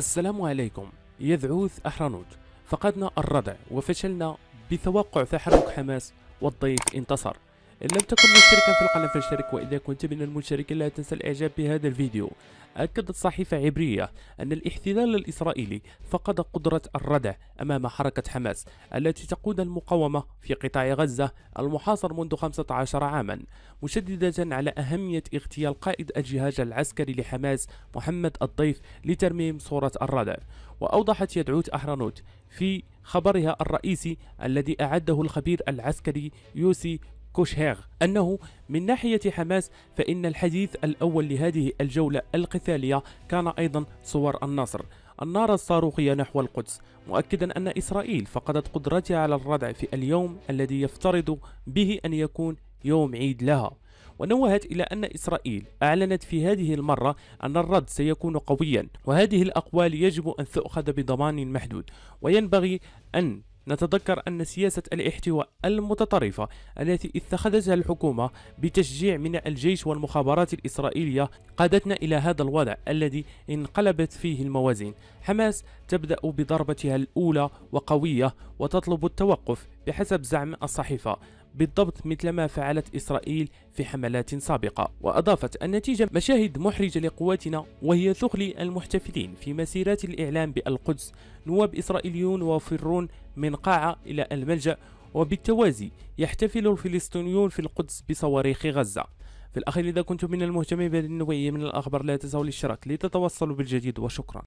السلام عليكم يذعوث أحرنوت فقدنا الردع وفشلنا بتوقع تحرك حماس والضيف انتصر إن لم تكن مشتركا في القناة فاشترك وإذا كنت من المشتركين لا تنسى الإعجاب بهذا الفيديو أكدت صحيفة عبرية أن الاحتلال الإسرائيلي فقد قدرة الردع أمام حركة حماس التي تقود المقاومة في قطاع غزة المحاصر منذ 15 عاما مشددة على أهمية اغتيال قائد الجهاز العسكري لحماس محمد الضيف لترميم صورة الردع وأوضحت يدعوت أحرانوت في خبرها الرئيسي الذي أعده الخبير العسكري يوسي كوشهير أنه من ناحية حماس فإن الحديث الأول لهذه الجولة القتالية كان أيضا صور النصر النار الصاروخية نحو القدس مؤكدا أن إسرائيل فقدت قدرتها على الردع في اليوم الذي يفترض به أن يكون يوم عيد لها ونوهت إلى أن إسرائيل أعلنت في هذه المرة أن الرد سيكون قويا وهذه الأقوال يجب أن تؤخذ بضمان محدود وينبغي أن نتذكر أن سياسة الاحتواء المتطرفة التي اتخذتها الحكومة بتشجيع من الجيش والمخابرات الإسرائيلية قادتنا إلى هذا الوضع الذي انقلبت فيه الموازين حماس تبدأ بضربتها الأولى وقوية وتطلب التوقف بحسب زعم الصحيفة بالضبط مثل ما فعلت إسرائيل في حملات سابقة وأضافت النتيجة مشاهد محرجة لقواتنا وهي ثقل المحتفلين في مسيرات الإعلام بالقدس نواب إسرائيليون وفرون من قاعة إلى الملجأ وبالتوازي يحتفل الفلسطينيون في القدس بصواريخ غزة في الأخير إذا كنتم من المهتمين بالنوعية من الأخبار لا تنسوا الاشتراك لتتوصلوا بالجديد وشكرا